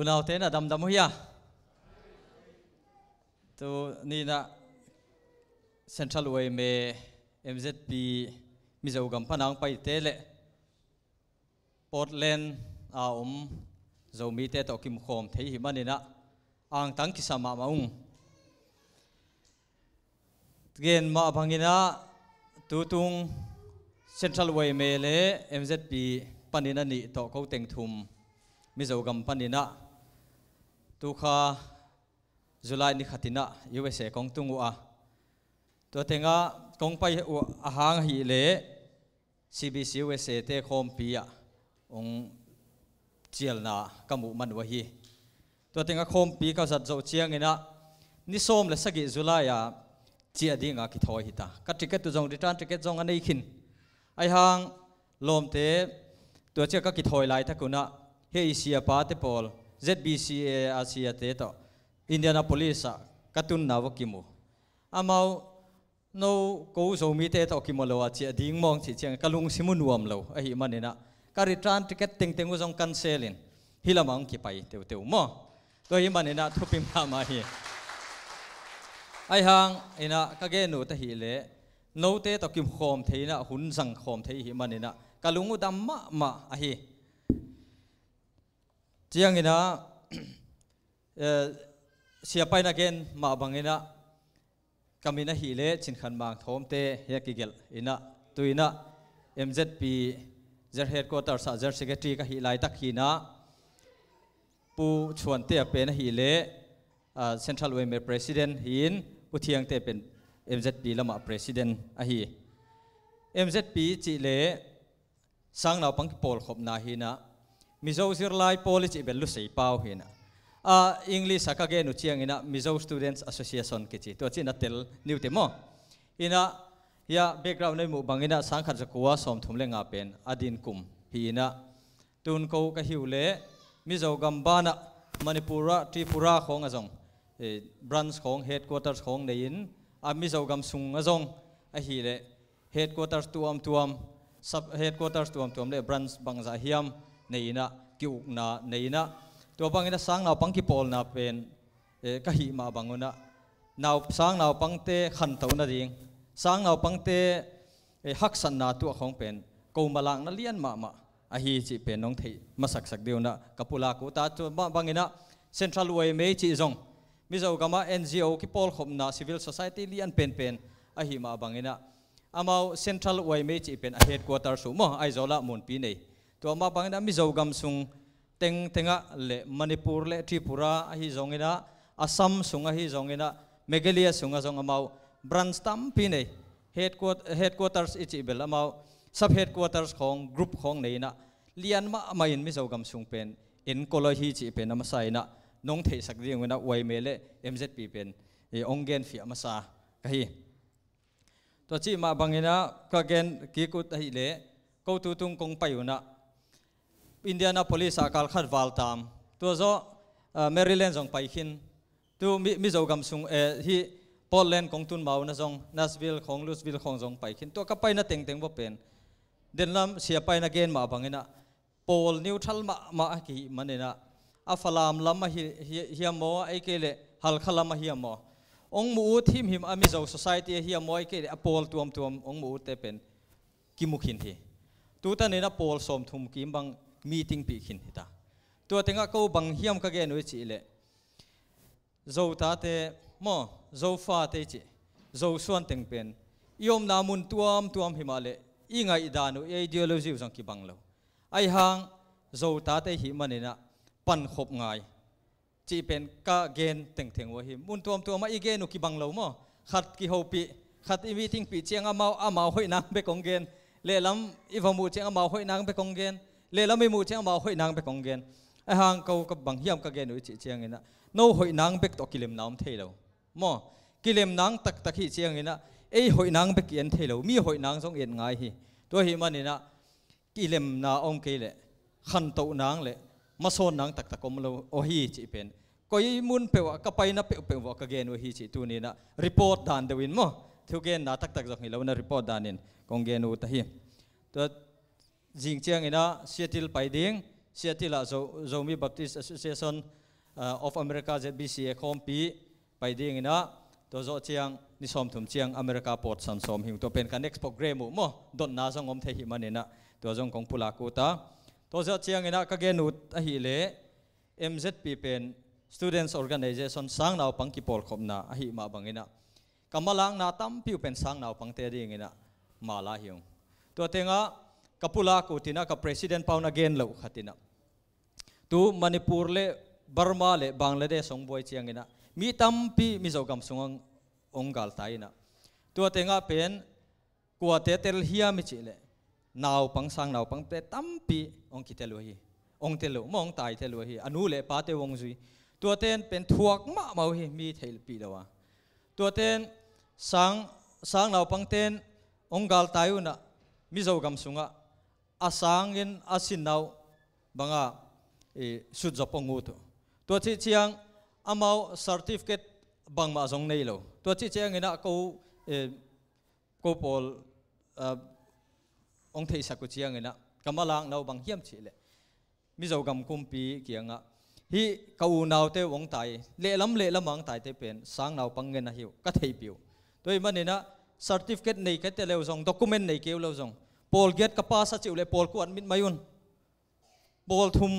unau उनाव ते tu दम na हुआ तो नीना सेंट्रल वे में एमजेपी मिजो गम फनांग पाइ Portland पोर्टलैंड आउम zo mi te to kim khom thei hi manina ang tang ki sama maung gen ma bangina tutung central way mele mzp panina ni to ko teng thum mi zo gam panina ตุคาจุลัยนิขตินะยูเวเซกงตุงอะตัวเองก็คงไปอาหางฮีเล่ซีบีซีเวเซเตคอมปีอ่ะองเจลนาคำบุมันวะฮีตัวเองกะคอมปีเขาจัดโจเชียงเงนะนิสมเลสกิจุลัยอะเจียดีงะคิทอยฮิตาคัติกเกตุจงดิจันทิกเกตจงอันนี้ขิน ไอหางลมเท ตัวเชียก็คิดทอยไลท์ทักุนะเฮียเซียป้าเตปอล ZBCA Asia te to Indianapolis a katun na wa kimu amau no ko zo mi te to kimu lo achi ading mong chi chang kalung simu nuam lo a hi manina ka return ticket teng teng uzong cancelin hilamang ki pai teu teu mo to hi manina thupim ma ma hi ai hang ina ka ge nu ta hi le no te to kim khom theina hun sang khom thei hi manina kalungu dam ma ma a hi จียงอินะเอ่สียไปนักเฑ์มาบังเอินะกามีนะฮีเล่ชินขันบางทอมเตเฮกิเกลอินะตุอนะเอ็มเจ็ดปีเจอเฮดโคตรสัจเจอเซกตรีก็ฮีไลตักฮีนะปูชวนเตะเป็นนฮีเล่เซ็นทรัลเวมเป็นประธานฮีนอเทียงเตะเป็นเอ็มเจ็ดปีละมาประธานอะฮีเอ็มเจ็ดปีจีเล่สร้างเราปังกิปลขบนาฮีนะ mizo sir lai polish i belu sei pau hina a english aka ge nu chiang ina mizo students association ke chi to chin atel new te mo ina ya background nei mu bangina sangkhat jakuwa som thumle nga pen adin kum hi ina tun ko ka hiu le mizo gambana manipura tripura khong azong branch khong headquarters khong nei in a mizo gam sung azong a hi le headquarters tuam tuam sub headquarters tuam tuam le branch bangza hiam นในนะกิวนะในนะตัวบางนะสังนาปังกิปอลนะเป็นเอ่ก็หิมาบางนะนาสังนาปังเตขันเตานั้นเองสังนาปังเตฮักสันนาตัวของเป็นกูมาลังนั่นเลี้ยนมามาอะฮีจีเป็นน้องที่มาสักสักเดียวนะกับปุลากูตาตัวบางนะเซ็นทรัลเวย์เมจีจงมิจ้ากมาเอ็นจีโอคิปอลขมนะซิวิลสังคมเลี้ยนเป็นเป็นอะฮีมาบางนะอามาเซ็นทรัลเวย์เมจีเป็นอาเฮดกัวตอร์สูมอไอโซลามุนปีนี้ตัวมาปังนั้นมิจกรรมสุงเต็งเต็งะเล่มณีปูร์เล่ทริปุระฮิจงเงินะอัสสัมสุงฮิจงเงินะเมกเลียสุงะจงอามาบรันสตัมพีเน่เฮดควอเฮดควอเตอร์สอิจิเบลอามาสับเฮดควอเตอร์สของกรุ๊ปของเนนะเลียนมาไม่เห็นมิจกรรมสุงเป็นอินโคโลฮีจิเป็นนามไซนะน้องเทศักดิ์ยังเงินะไวเมเล่เอ็มเซปีเป็นองเกนฟิอามาซากะฮีตัวจีมาบังเงินะก็เกนกีกุตฮิเล่ câu tu tung công bay na อินเดียนา p o ลิสอาการขัดวาลตามตัวโซเมริแลนด์ส่งไปขินตัวมิมิโซกัมสุงเอที่พอลแลนด์ของตุนเมาหน้าส่งนัสวิลของลูสวิลของส่งไปขินตัวก็ไปนะเต็งเต็งว่าเป็นเดินลำเสียไปนะเกณฑ์มาบังเงินะโพลนิวทัลมามาขี่มันเองนะอัฟลามลำมาเฮียมอไอเกลฮัลคลามาเฮียมอองมูทีมหิมอามิโซสังสัยที่เฮียมไอเกลอโพลตัวมตัวมองมูเตเป็นกิมุขินทีตัวตอนนี้นะโพลสมทุมกิมบังมีทิ้งปีกินตาตัวเต็งก็เาบังเฮียมก็เกนไว้จีเล่โจทตาเตมอโจฟาเตจิโจส่วนเต็งเป็นยมนามุนตัวอมตัวอมหิมาเล่ยิงไงดานุไอเดียโลจิสังคีบังเลไอฮังโจทตาเตหิมันนะปันขบไงจีเป็นก็เกนเต็งเต็งวะหิมุนตัวมตัวมไอเกนุกีบังเลโมอขัดกิโฮปีขัดอีมีติงปีเจียงอามาอามาห้อยนางเบกงเกนเล่ลำอีฟามูเจียงอามาห้อยนางเบกงเกนเลยลไม่มูเชียงมาหอยนางไปกองเกนไอ้ฮางเขาก็บังเฮียมก็เกนอยจิเชียงเงินะโน่หอยนางไปตอกิเลมน้ำเทลมั่วกิเลมนางตักตักขี่เชียงเงินะไอ้หอยนางไปกินเทียวมีหอยนางสองเอ็นไงฮีตัวฮิมันเนี่ยนะกิเลมนาองค์เกลขันตุนางเลมาโซนนางตักตะกมลโอฮีจีเป็นก็ยิ่งมุ่นเปวะก็ไปนับเปวะกงเกนอุฮีจีตัวนี้นะรีพอร์ตด่านเดวินมั่วทุกเกนนาตักตักจงเงินเราเนี่ยรีพอร์ตด่านนีนกองเกนอุตหิตัว jing chiang ina Seattle Paiding Seattle la Zomi Baptist Association uh, of America ZBC khom pi Paiding ina to zo chiang ni som thum chiang America port san som hing to pen ka next program mo don na zong om the hi manena to zong kong pula ku ta to zo chiang ina ka ge nu a hi le MZP pen students organization sang nau pang ki pol khom na a hi ma bangina kamalang na tam piu pen sang nau pang te ding ina mala hiung to tenga kapula ko tina ka president paun again lo khatina tu manipur le burma le bangladesh ong boi chiangina mi tampi mi zo gam sungang ongal taina tu atenga pen kuate tel hia mi chile naw pang sang naw pang pe tampi ong kitelo hi ong telo mong tai telo hi anu le pa te wong zui tu ten pen thuak ma mau hi mi thel pi dawa tu ten sang sang naw pang ten onggal tayuna mi zo gam sunga asangin asinau banga e sujapongu tu to chi chiang amau certificate bang ma jong nei lo to chi chiang ina ko e ko pol ong thei sa ku chiang ina kamalang nau bang hiam chi le mi zo gam kumpi kianga hi kau nau te wong tai le lam le lam ang tai te pen sang nau pang ngen na hiu ka thei piu toi manina certificate nei ka te leo jong document nei keu lo jong ปอลเกตกระป๋าสจิเลยปอลกวนมิดมายุนปอลทุม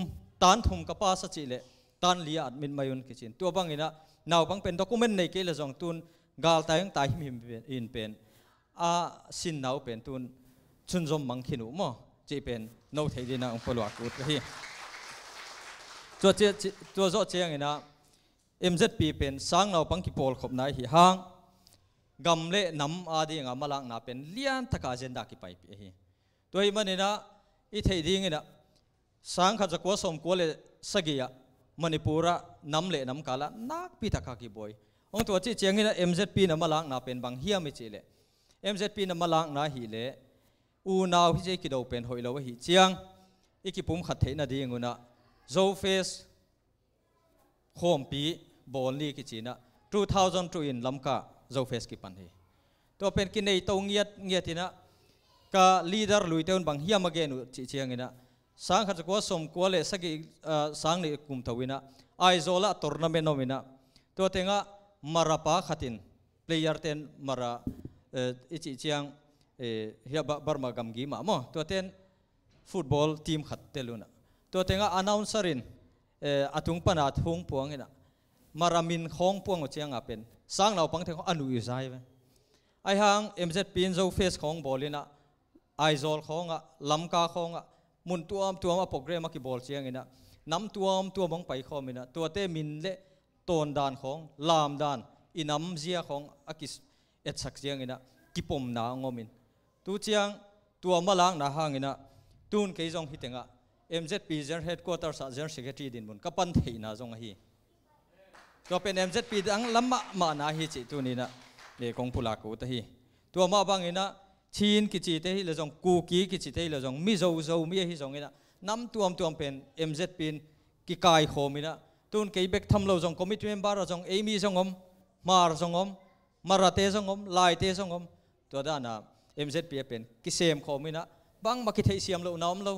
ตานทุมกระป๋าสจิเลยตานเลียดมิดมายุนกิจินตัวบางอินะนาวบางเป็นด็อกเมนต์ในเกลจงตุนกาลตายังตายมิมเป็นอินเป็นอาสินนาวเป็นตุนชุนจมมังคินุมอจีเป็นนาวเทดีนาองค์ปลวกอุตทีตัวเจตัวเจ้าเจียงอินะอ็มเป็นสร้างนาวปังกิปอลขบนายหิฮังกำเล่น้ำอาดีงามาลังนับเป็นเลี้ยนทะกาเจนดากไปเ่ตัวอีมันนี่นะอีเทีดีงี้นะสังขจักวสมกวเลสกิยะมณีปูระน้ำเล่น้ำกาละนักพิทักษกิบอยองตัวที่เจียงนี่นะ MZP น้ำมาลังนับเป็นบางเฮียมิจิเล่ MZP น้ำมาลังนาฮีเล่อูนาวฮิเจกิโดเป็นหอยเลวฮิเจียง อีกิปุ่มขัดเทนดีงูนะโซเฟสโคมปีบอลลี่กิจินะ2002อินลำกา zo face ki pan hi to pen ki nei to ngiat ngiat ina ka leader lui teun bang hiam again chi chiang ina sang khat ko som ko le sagi sang ni kum thawina aizola tournament nomina to tenga marapa khatin player ten mara ichi chiang hia barma gam gi ma mo to ten football team khat teluna to tenga announcer in atung panat hung puang ina มารามินของพวงเจียงอ่ะเป็นสร้างเราปังเทงอนุยใจไหไไอหางเอ็มเจ็ดปีนโซเฟสของบอลินะไอโซลของอ่ะลำกาของอ่ะมุนตัวมตัวมาปกเรมากี่บอลเชียงอินะน้ำตัวมตัวมองไปข้อมินะตัวเตมินเละตนดานของลามดานอินำเจียของอากิสเอ็ดสักเชียงอินะกิปมนางอมินตัวเจียงตัวมาล้างนาหางอินะตูนเคยจงฮิตเองอ่ะ MZP g ปีเจอร h e a d q u a r t e r ์สัจเจอร์เซกเ t a r ดินบุญกับปันเทนาจงฮีตัวเป็น MZP ตั้งลำมะมานาฮิจิตัวนี้นะเลี้ยงผุหลักกูตะฮีตัวมาบางอินะชีนกิจิเตฮิเลจงกูกีกิจิเตฮิเลจงมิโซโซมิีฮิจงอินะน้ำตัวมตัวเป็น m z นกิกายโฮมินะตุนเกยเบกทำเราจงคอมมิชเมนบาร์จงเอมีจงอมมาร์จงอมมาราเตจงอมลายเตจงอมตัวด้านน่ะ MZP เป็นกิเซมโฮมินะบางมาคิดให้เสียมเราหน้อมเรา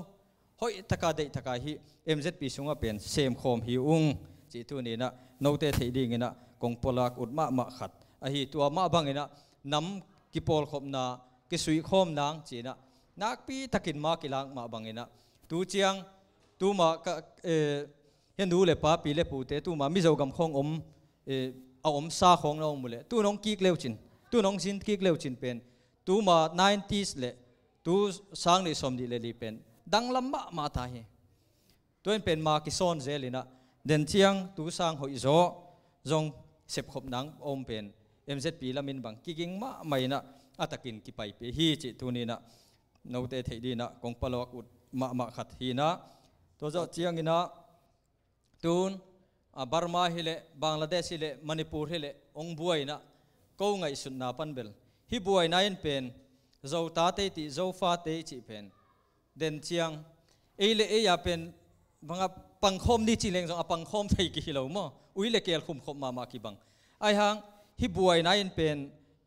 หฮ้ยตะกาเดตะกาฮิ MZP สุงเป็นเซมโฮมฮิอุงจีตุนีนะนกเตะดีงงนะกงปลักอุดมามาขัดอหิตัวมาบังนะน้ำกิปอลขบนากิสุยขมนางจีนะนักปีตะกินมากิลังมาบังนะตูเจียงตูมาเอเห็นดูเลยป้าปีเลปูเตตูมามิเจากำคงอมเอเอาอมซาของเราหมดเลยตูน้องกีกเลวจินตูน้องจินกีกเลวจินเป็นตูมา90เลยตูสรางในสมดีเลยเป็น ดังลำบากมาตายตัวเป็นมากิซอนเจลินะ den chiang tu sang hoi zo zong sep khop nang om pen mzp lamin bang kiking ma mai na atakin ki pai pe hi chi tu ni na no te thei di na kong palok ut ma ma khat hi na to zo chiang ina tun a Burma hi le Bangladesh hi le Manipur hi le ong buai na ko ngai sun na pan bel hi buai na in pen zo ta te ti zo fa te chi pen den chiang e le e ya pen bangap ปังคมนี่จีเลงจงอปังคมไทยกี่เหล่ามั้งอุ้ยเลเกลคุมคบมามากี่บังไอฮังฮิบวยนายเป็น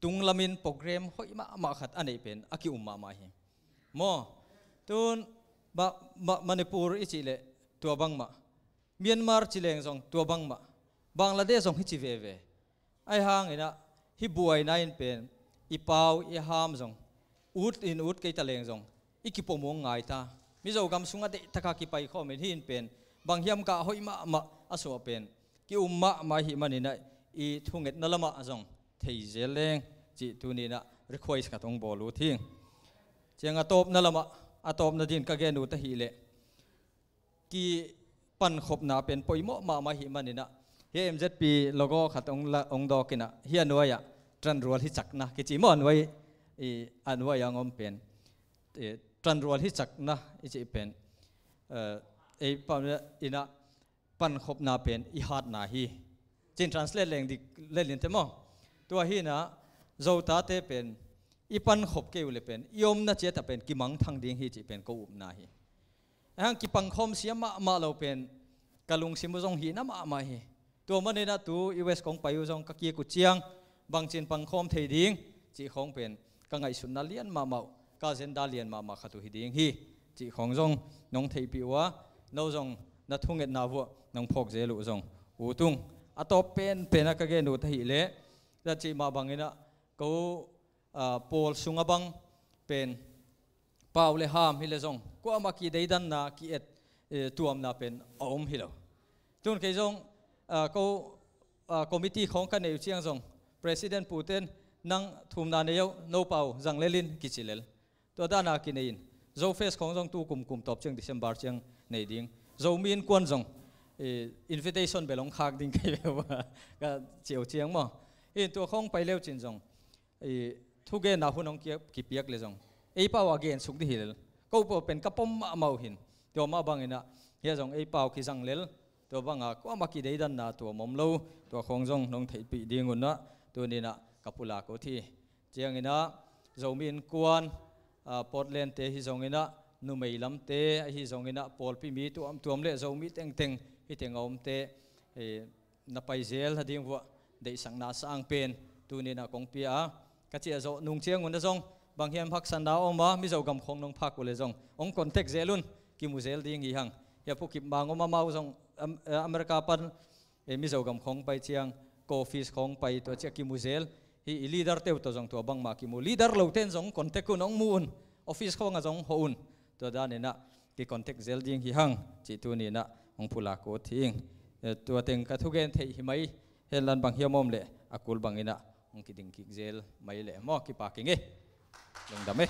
ตุงละมินโปรแกรมหอยมามาขัดอันนี้เป็นอากิอุมมามาเฮมั้งตุนบะบะมันปูรอีจีเลตัวบังมาเมียนมาร์จีเลงจงตัวบังมาบังลาเดสจงฮิจิเวเวไอฮังเน็นะฮิบวยนายเป็นอีปาวอีฮามจงอุดอินอุดเกตะเลงจงอีกิปมงไงตามิโากำสุงอเดตะกากิไปข้อมินที่เป็นบางยามกะหอยมามาอสัวเป็นกิวมามาหิมันนี่นะอีทุ่งเอ็ดนั่ละมาจงททเจเลงจิตุนี่นะรีควายสกัดองบอลูทิ้งเจียงอาตบนั่นละมาอาตบนาดินกะแกนูตะหีเลกีปันขบนาเป็นปอยมอมามาหิมันนี่นะเฮมเจ็ดปีโลโก้ขัดองละองดอกินะเฮียนวยอะจันรัวที่จักนะกิจิมอนไว้อีอันว่ายังอมเป็นจันรัวที่จักนะอิจิเป็นเอ่อเอ้ปนอินะปันขบนาเป็นอีฮัดนาฮีจินทรานสเลตเลงดิเลลินเทมอตัวฮีนะโจตาเตเป็นอีปันขบเกี่ยวเลยเป็นยมนะเจตเป็นกิมังทังดิงฮีจิเป็นกูบนาฮีฮังกิปังคมเสียมามาเราเป็นกะลุงซิมุจงฮีนะมามาฮีตัวมันเนี่นะตัวอีเวสของไปยุจงกะเกียกุจียง บางจินปังคมเทดิงจีของเป็นกังไงสุนนาเลียนมาเมากาเซนดาเลียนมามาขัตวฮีดิงฮีจีของจงน้องเทปีวะน้องจงนัทุงเงินน้าวัวนัองพกเจลูจงอูตุงอัตโตเป็นเป็นอะไรกันดูที่เละแล้จีมาบังเงินอ่ะกูอ่าปอลสุงบังเป็นปาวเลห้ามฮิเลจงกูเอามาคิดได้ดันนะคิดดตัวมันเป็นออมฮิโลจนเคยจงอ่ากูอ่าคอมมิตี้ของคะแนนเชียงรงประธานปูเตนนั่งทุ่มนานเยอะโนปาวจังเลลินกิจิเลลตัวด้านอากินเองโจเฟสของจงตู้กลุ่มกลุ่มตบเชียงดิฉันบาร์เชียงในดิ่ง zoom in กวนจง invitation ไปลงคากดิ้งกันแบบวก็เจียวเจียงมั้งอตัวของไปเลี้ยวจินจงทุกเกณน์นาหุ่นองเก็บกีเปียกเลยจงไอ้ป่าวเกณฑ์สุกดีเลยก็เป็นกระป๋อมเมาหินตัวมาบังเอ็นะเฮียจงไอ้ป่าวคิดสังเลลตัวบังอ่ะก็มากี่ได้ดนนะตัวมอมเลวตัวคงจงน้องไทยปีดีงุนนะตัวนี้นะกับปุละโกที่เจียงเอ็นะ zoom in กวน p อ r t l น n d เตะฮิจงเอ็นะ nu mai lam te hi zong ina pol pi mi tu am tuam le zo mi teng teng hi teng om te na pai zel ha ding wa de sang na sang pen tu ni na kong pia ka chi zo nung chiang un zong bang hiam phak san da om ma mi zo gam khong nong phak ule zong ong contact zelun ki mu zel ding hi hang ya pu ki bang om ma zong america pan mi zo gam khong pai chiang coffees khong pai to chi ki mu zel hi leader te to zong to bang ma ki mu leader lo ten zong contact ku nong mun office khong a zong ho un ตัวด้านนี้นะกีคอนเทก์เซลดิ้งฮิฮังจิตัวนี้นะองพุลาโกทิ้งตัวเต็งกระทุกเกนเทหิไมมเฮลันบางเฮียมอมเละอากูลบางอินะองคิดิงกิกเซลไม่เละมอกีปากิงเอลงดำหม